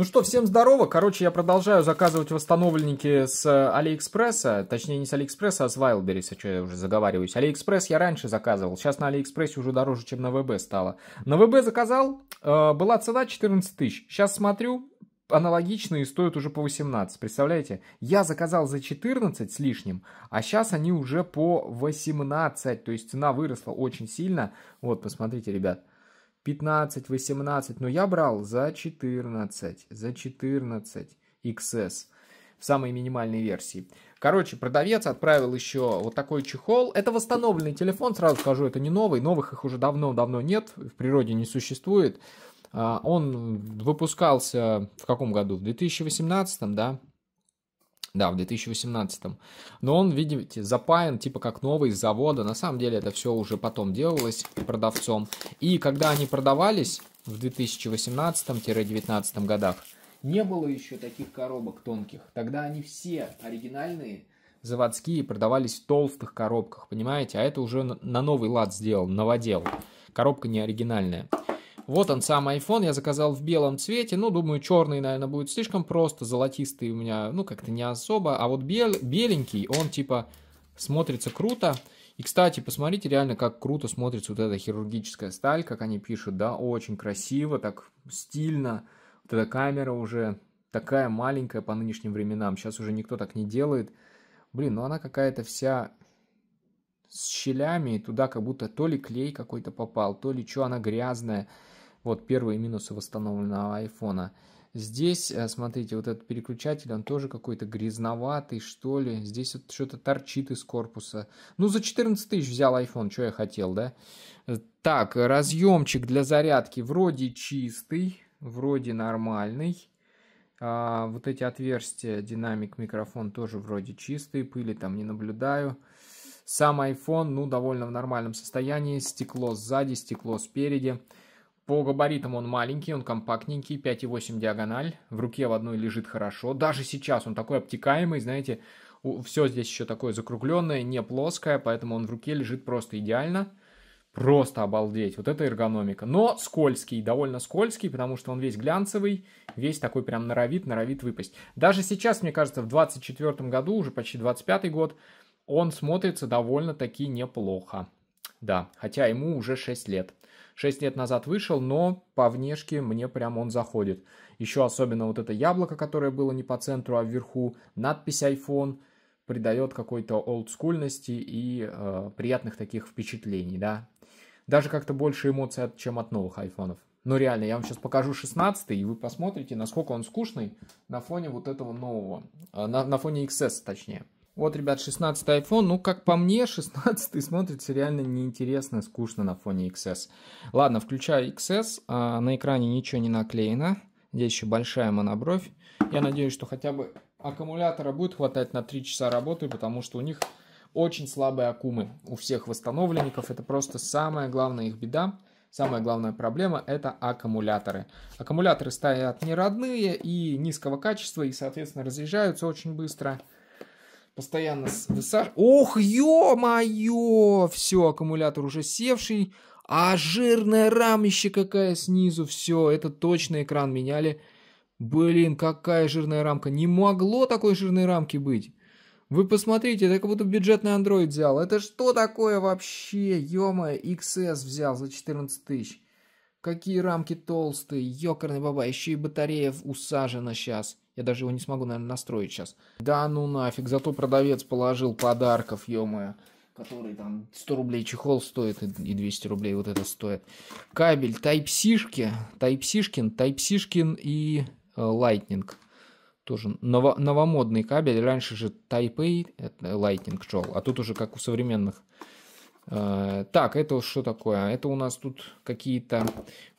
Ну что, всем здорово. Короче, я продолжаю заказывать восстановленники с э, Алиэкспресса. Точнее, не с Алиэкспресса, а с Wildberries, о что я уже заговариваюсь. Алиэкспресс я раньше заказывал. Сейчас на Алиэкспрессе уже дороже, чем на ВБ стало. На ВБ заказал, э, была цена 14 тысяч. Сейчас смотрю, аналогичные стоят уже по 18, представляете? Я заказал за 14 с лишним, а сейчас они уже по 18, то есть цена выросла очень сильно. Вот, посмотрите, ребят. 15, 18, но я брал за 14, за 14 XS в самой минимальной версии. Короче, продавец отправил еще вот такой чехол. Это восстановленный телефон, сразу скажу, это не новый. Новых их уже давно-давно нет, в природе не существует. А, он выпускался в каком году? В 2018, да? Да, в 2018. Но он, видите, запаян типа как новый с завода. На самом деле это все уже потом делалось продавцом. И когда они продавались в 2018-2019 годах, не было еще таких коробок тонких. Тогда они все оригинальные, заводские, продавались в толстых коробках, понимаете? А это уже на новый лад сделал, новодел. Коробка не оригинальная. Вот он сам iPhone, я заказал в белом цвете, ну, думаю, черный, наверное, будет слишком просто, золотистый у меня, ну, как-то не особо, а вот бел, беленький, он, типа, смотрится круто. И, кстати, посмотрите реально, как круто смотрится вот эта хирургическая сталь, как они пишут, да, очень красиво, так стильно. Вот эта камера уже такая маленькая по нынешним временам, сейчас уже никто так не делает. Блин, ну она какая-то вся с щелями, и туда как будто то ли клей какой-то попал, то ли что, она грязная. Вот первые минусы восстановленного айфона. Здесь, э, смотрите, вот этот переключатель, он тоже какой-то грязноватый, что ли. Здесь вот что-то торчит из корпуса. Ну, за 14 тысяч взял iPhone, что я хотел, да? Э, так, разъемчик для зарядки вроде чистый, вроде нормальный. А, вот эти отверстия, динамик, микрофон тоже вроде чистые, пыли там не наблюдаю. Сам iPhone, ну, довольно в нормальном состоянии. Стекло сзади, стекло спереди. По габаритам он маленький, он компактненький, 5,8 диагональ, в руке в одной лежит хорошо. Даже сейчас он такой обтекаемый, знаете, все здесь еще такое закругленное, не плоское, поэтому он в руке лежит просто идеально. Просто обалдеть, вот это эргономика. Но скользкий, довольно скользкий, потому что он весь глянцевый, весь такой прям норовит, норовит выпасть. Даже сейчас, мне кажется, в 24 году, уже почти 25 год, он смотрится довольно-таки неплохо. Да, хотя ему уже 6 лет. 6 лет назад вышел, но по внешке мне прям он заходит. Еще особенно вот это яблоко, которое было не по центру, а вверху, надпись iPhone придает какой-то олдскульности и э, приятных таких впечатлений, да. Даже как-то больше эмоций, чем от новых айфонов. Но ну, реально, я вам сейчас покажу 16 и вы посмотрите, насколько он скучный на фоне вот этого нового, э, на, на фоне XS точнее. Вот, ребят, 16 iPhone. Ну, как по мне, 16 смотрится реально неинтересно, скучно на фоне XS. Ладно, включаю XS. А, на экране ничего не наклеено. Здесь еще большая монобровь. Я надеюсь, что хотя бы аккумулятора будет хватать на 3 часа работы, потому что у них очень слабые аккумы. У всех восстановленников это просто самая главная их беда. Самая главная проблема это аккумуляторы. Аккумуляторы стоят не родные и низкого качества, и, соответственно, разъезжаются очень быстро постоянно высаж... Ох, ё-моё! Все, аккумулятор уже севший. А жирная рамище какая снизу, все, это точно экран меняли. Блин, какая жирная рамка. Не могло такой жирной рамки быть. Вы посмотрите, это как будто бюджетный Android взял. Это что такое вообще? Ё-моё, XS взял за 14 тысяч. Какие рамки толстые, ёкарный баба, еще и батарея усажена сейчас. Я даже его не смогу, наверное, настроить сейчас. Да ну нафиг, зато продавец положил подарков, ё-моё. Который там 100 рублей чехол стоит и 200 рублей вот это стоит. Кабель Type-C, Type-C, Type-C и э, Lightning. Тоже ново новомодный кабель. Раньше же Type-A, Lightning шел, а тут уже как у современных Э, так, это что такое? Это у нас тут какие-то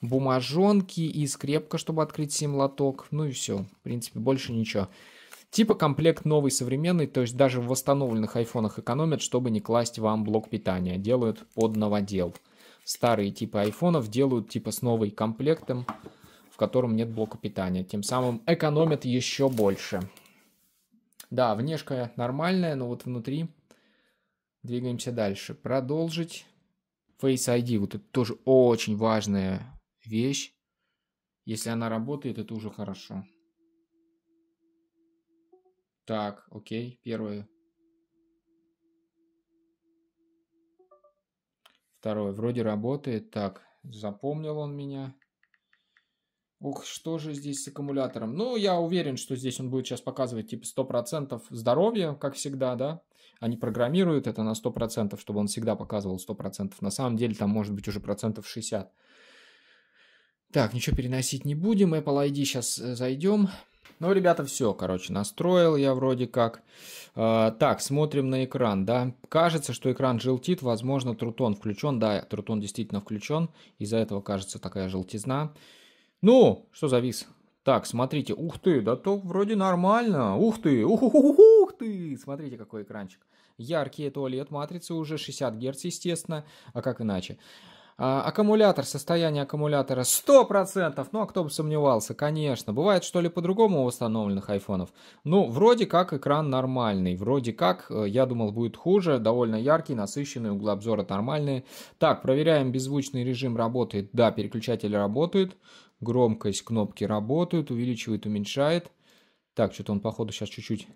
бумажонки и скрепка, чтобы открыть сим лоток. Ну и все. В принципе, больше ничего. Типа комплект новый, современный, то есть даже в восстановленных айфонах экономят, чтобы не класть вам блок питания. Делают под новодел. Старые типы айфонов делают типа с новым комплектом, в котором нет блока питания. Тем самым экономят еще больше. Да, внешка нормальная, но вот внутри Двигаемся дальше. Продолжить. Face ID. Вот это тоже очень важная вещь. Если она работает, это уже хорошо. Так, окей, первое. Второе, вроде работает. Так, запомнил он меня. Ух, что же здесь с аккумулятором? Ну, я уверен, что здесь он будет сейчас показывать типа 100% здоровья, как всегда, да? Они программируют это на 100%, чтобы он всегда показывал 100%. На самом деле там может быть уже процентов 60. Так, ничего переносить не будем. Apple ID сейчас э, зайдем. Ну, ребята, все, короче, настроил я вроде как. Э, так, смотрим на экран, да. Кажется, что экран желтит, возможно, трутон включен. Да, трутон действительно включен. Из-за этого кажется такая желтизна. Ну, что завис? Так, смотрите, ух ты, да то вроде нормально. Ух ты, ух, ты. Смотрите, какой экранчик. Яркий это матрица уже 60 Гц, естественно. А как иначе? А, аккумулятор, состояние аккумулятора 100%. Ну, а кто бы сомневался, конечно. Бывает, что ли, по-другому у установленных айфонов? Ну, вроде как экран нормальный. Вроде как, э, я думал, будет хуже. Довольно яркий, насыщенный, углы обзора нормальные. Так, проверяем, беззвучный режим работает. Да, переключатель работает. Громкость кнопки работает, увеличивает, уменьшает. Так, что-то он, походу, сейчас чуть-чуть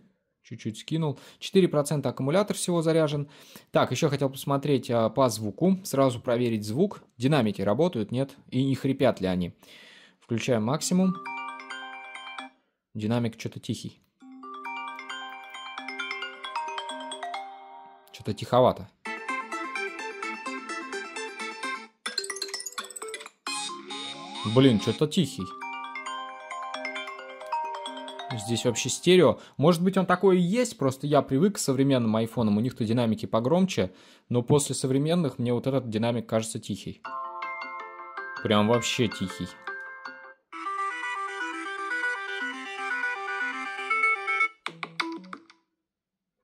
чуть-чуть скинул. 4% аккумулятор всего заряжен. Так, еще хотел посмотреть а, по звуку, сразу проверить звук. Динамики работают, нет? И не хрипят ли они. Включаем максимум. Динамик что-то тихий. Что-то тиховато. Блин, что-то тихий. Здесь вообще стерео. Может быть, он такой и есть, просто я привык к современным айфонам, у них-то динамики погромче, но после современных мне вот этот динамик кажется тихий. Прям вообще тихий.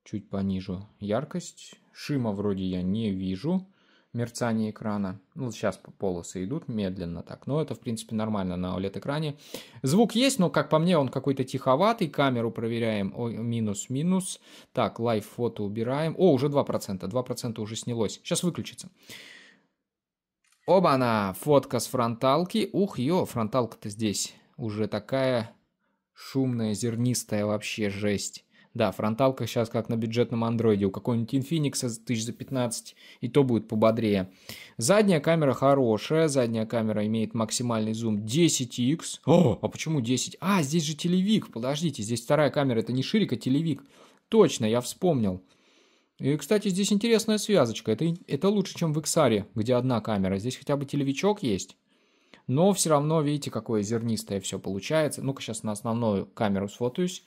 Чуть понижу яркость. Шима вроде я не вижу мерцание экрана. Ну, сейчас полосы идут медленно так, но это, в принципе, нормально на OLED-экране. Звук есть, но, как по мне, он какой-то тиховатый. Камеру проверяем Ой минус-минус. Так, лайв-фото убираем. О, уже 2%, 2% уже снялось. Сейчас выключится. Оба-на, фотка с фронталки. Ух, ё, фронталка-то здесь уже такая шумная, зернистая вообще жесть. Да, фронталка сейчас как на бюджетном андроиде. У какого-нибудь Infinix тысяч за 15, и то будет пободрее. Задняя камера хорошая. Задняя камера имеет максимальный зум 10x. О, а почему 10? А, здесь же телевик. Подождите, здесь вторая камера. Это не ширик, а телевик. Точно, я вспомнил. И, кстати, здесь интересная связочка. Это, это лучше, чем в XR, где одна камера. Здесь хотя бы телевичок есть. Но все равно, видите, какое зернистое все получается. Ну-ка, сейчас на основную камеру сфотаюсь.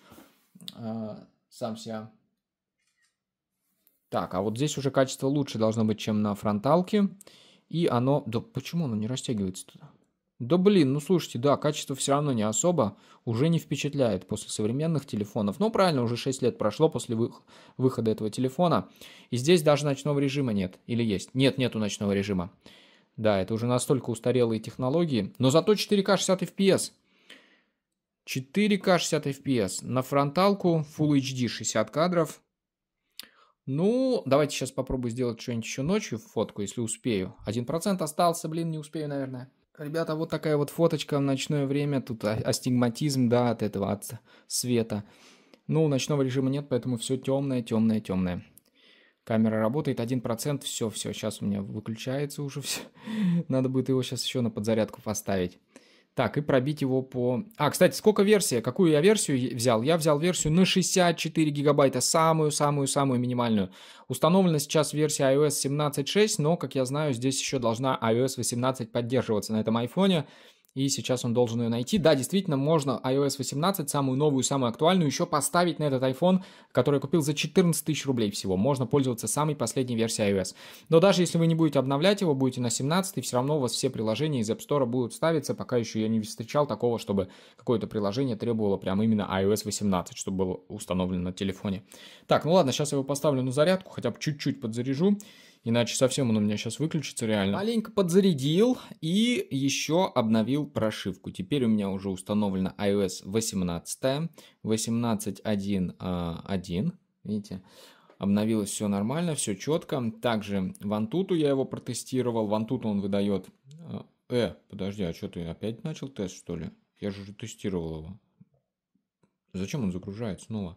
А, сам себя. Так, а вот здесь уже качество лучше должно быть, чем на фронталке. И оно... Да почему оно не растягивается туда? Да блин, ну слушайте, да, качество все равно не особо, уже не впечатляет после современных телефонов. Ну правильно, уже 6 лет прошло после вы... выхода этого телефона. И здесь даже ночного режима нет. Или есть? Нет, нету ночного режима. Да, это уже настолько устарелые технологии. Но зато 4К 60 FPS. 4К 60 FPS. На фронталку Full HD 60 кадров. Ну, давайте сейчас попробую сделать что-нибудь еще ночью, фотку, если успею. 1% остался, блин, не успею, наверное. Ребята, вот такая вот фоточка в ночное время. Тут а, астигматизм, да, от этого, от света. Ну, ночного режима нет, поэтому все темное, темное, темное. Камера работает 1%, все, все, сейчас у меня выключается уже все. Надо будет его сейчас еще на подзарядку поставить. Так, и пробить его по... А, кстати, сколько версия? Какую я версию взял? Я взял версию на 64 гигабайта, самую-самую-самую минимальную. Установлена сейчас версия iOS 17.6, но, как я знаю, здесь еще должна iOS 18 поддерживаться на этом айфоне и сейчас он должен ее найти. Да, действительно, можно iOS 18, самую новую, самую актуальную, еще поставить на этот iPhone, который я купил за 14 тысяч рублей всего. Можно пользоваться самой последней версией iOS. Но даже если вы не будете обновлять его, будете на 17, все равно у вас все приложения из App Store будут ставиться. Пока еще я не встречал такого, чтобы какое-то приложение требовало прям именно iOS 18, чтобы было установлено на телефоне. Так, ну ладно, сейчас я его поставлю на зарядку, хотя бы чуть-чуть подзаряжу иначе совсем он у меня сейчас выключится реально. Маленько подзарядил и еще обновил прошивку. Теперь у меня уже установлена iOS 18, 18.1.1, а, видите, обновилось все нормально, все четко. Также Вантуту я его протестировал, Вантуту он выдает... Э, э подожди, а что ты опять начал тест, что ли? Я же уже тестировал его. Зачем он загружает снова?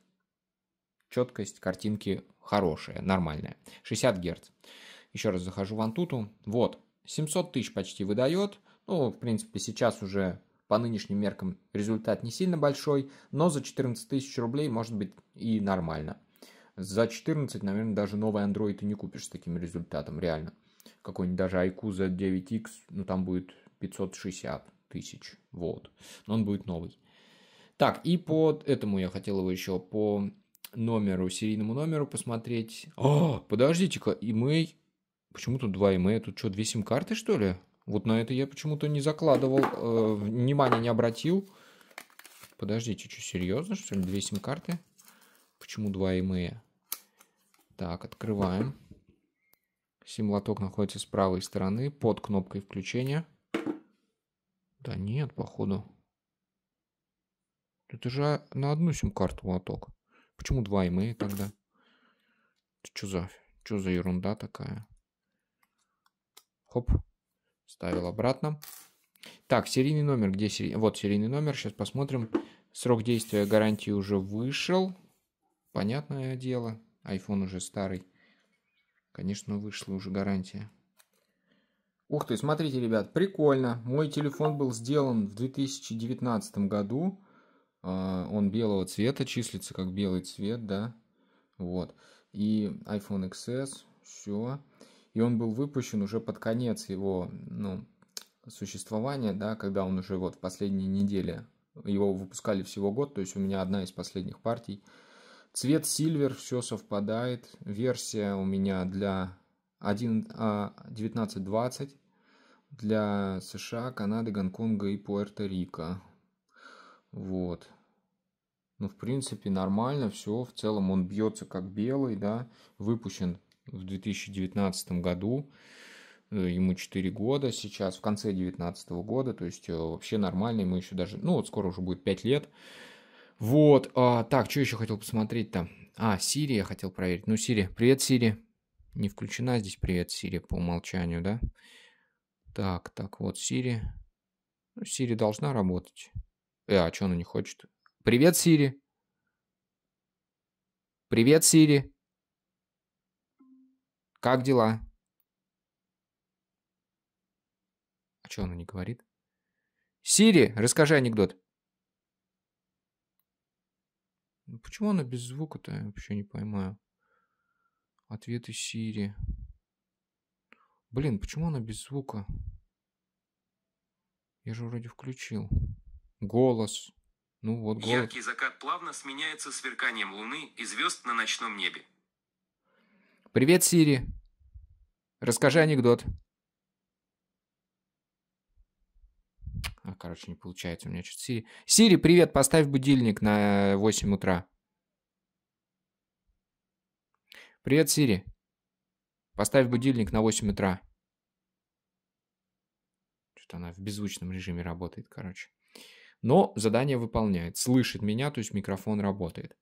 четкость картинки хорошая, нормальная. 60 Гц. Еще раз захожу в Antutu. Вот, 700 тысяч почти выдает. Ну, в принципе, сейчас уже по нынешним меркам результат не сильно большой, но за 14 тысяч рублей может быть и нормально. За 14, наверное, даже новый Android ты не купишь с таким результатом, реально. Какой-нибудь даже IQ за 9X, ну там будет 560 тысяч, вот. Но он будет новый. Так, и по этому я хотел его еще по номеру, серийному номеру посмотреть. О, а, подождите-ка, имей. Почему тут два имея? Тут что, две сим-карты, что ли? Вот на это я почему-то не закладывал, э, внимания не обратил. Подождите, что, серьезно, что ли? Две сим-карты? Почему два имея? Так, открываем. Сим-лоток находится с правой стороны, под кнопкой включения. Да нет, походу. Это же а, на одну сим-карту лоток. Почему два и мы тогда? Что за, что за ерунда такая? Хоп. Ставил обратно. Так, серийный номер. Где серий... Вот серийный номер. Сейчас посмотрим. Срок действия гарантии уже вышел. Понятное дело. iPhone уже старый. Конечно, вышла уже гарантия. Ух ты, смотрите, ребят, прикольно. Мой телефон был сделан в 2019 году. А, он белого цвета, числится как белый цвет, да. Вот. И iPhone XS, все. И он был выпущен уже под конец его ну, существования, да, когда он уже вот в последние недели. Его выпускали всего год, то есть у меня одна из последних партий. Цвет Silver, все совпадает. Версия у меня для 1920 а, для США, Канады, Гонконга и Пуэрто-Рико. Вот. Ну, в принципе, нормально все. В целом он бьется как белый, да. Выпущен в 2019 году. Э, ему 4 года сейчас, в конце 2019 года. То есть э, вообще нормально. Ему еще даже... Ну, вот скоро уже будет 5 лет. Вот. А, так, что еще хотел посмотреть-то? А, Сири я хотел проверить. Ну, Сири, привет, Сири. Не включена здесь привет, Сири, по умолчанию, да? Так, так, вот Сири. Ну, Сири должна работать. Э, а что она не хочет? Привет, Сири. Привет, Сири. Как дела? А что она не говорит? Сири, расскажи анекдот. Ну, почему она без звука-то? Я вообще не понимаю. Ответы Сири. Блин, почему она без звука? Я же вроде включил голос. Ну вот голос. Яркий закат плавно сменяется сверканием луны и звезд на ночном небе. Привет, Сири. Расскажи анекдот. А, короче, не получается у меня что-то Сири. Сири, привет, поставь будильник на 8 утра. Привет, Сири. Поставь будильник на 8 утра. Что-то она в беззвучном режиме работает, короче. Но задание выполняет, слышит меня, то есть микрофон работает.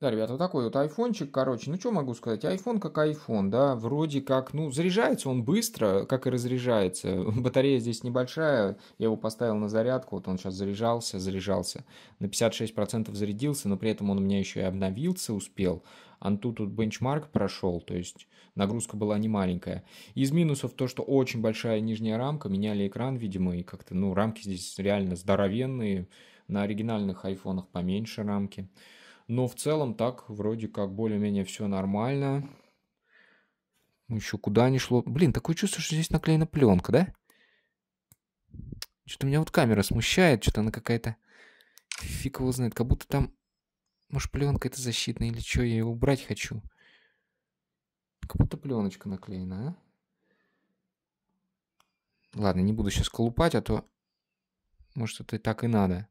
Да, ребята, вот такой вот айфончик, короче, ну что могу сказать, айфон как айфон, да, вроде как, ну, заряжается он быстро, как и разряжается, батарея здесь небольшая, я его поставил на зарядку, вот он сейчас заряжался, заряжался, на 56% зарядился, но при этом он у меня еще и обновился успел, Анту тут бенчмарк прошел, то есть нагрузка была не маленькая. Из минусов то, что очень большая нижняя рамка, меняли экран, видимо, и как-то, ну, рамки здесь реально здоровенные, на оригинальных айфонах поменьше рамки. Но в целом так вроде как более-менее все нормально. Ну, Еще куда не шло. Блин, такое чувство, что здесь наклеена пленка, да? Что-то меня вот камера смущает, что-то она какая-то... Фиг его знает, как будто там может, пленка это защитная или что, я ее убрать хочу. Как будто пленочка наклеена, а? Ладно, не буду сейчас колупать, а то, может, это и так и надо.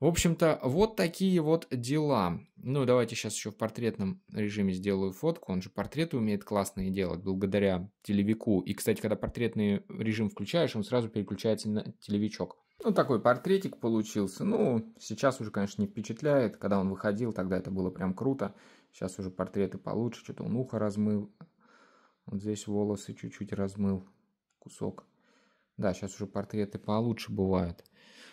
В общем-то, вот такие вот дела. Ну, давайте сейчас еще в портретном режиме сделаю фотку. Он же портреты умеет классные делать благодаря телевику. И, кстати, когда портретный режим включаешь, он сразу переключается на телевичок. Ну, такой портретик получился. Ну, сейчас уже, конечно, не впечатляет. Когда он выходил, тогда это было прям круто. Сейчас уже портреты получше. Что-то он ухо размыл. Вот здесь волосы чуть-чуть размыл. Кусок. Да, сейчас уже портреты получше бывают.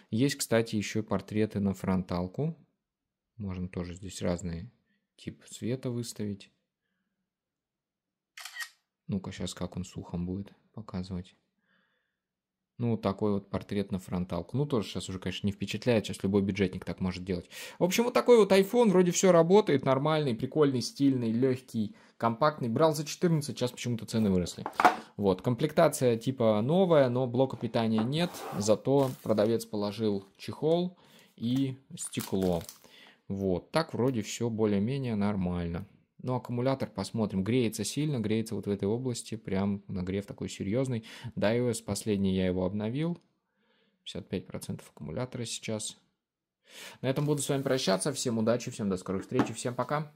Есть, кстати, еще портреты на фронталку. Можно тоже здесь разные тип цвета выставить. Ну-ка, сейчас как он сухом будет показывать. Ну, такой вот портрет на фронталку. Ну, тоже сейчас уже, конечно, не впечатляет. Сейчас любой бюджетник так может делать. В общем, вот такой вот iPhone. Вроде все работает. Нормальный, прикольный, стильный, легкий, компактный. Брал за 14, сейчас почему-то цены выросли. Вот. Комплектация типа новая, но блока питания нет. Зато продавец положил чехол и стекло. Вот. Так вроде все более-менее нормально. Но ну, аккумулятор, посмотрим, греется сильно, греется вот в этой области, прям нагрев такой серьезный. Да, iOS последний я его обновил, 55% аккумулятора сейчас. На этом буду с вами прощаться. Всем удачи, всем до скорых встреч, всем пока.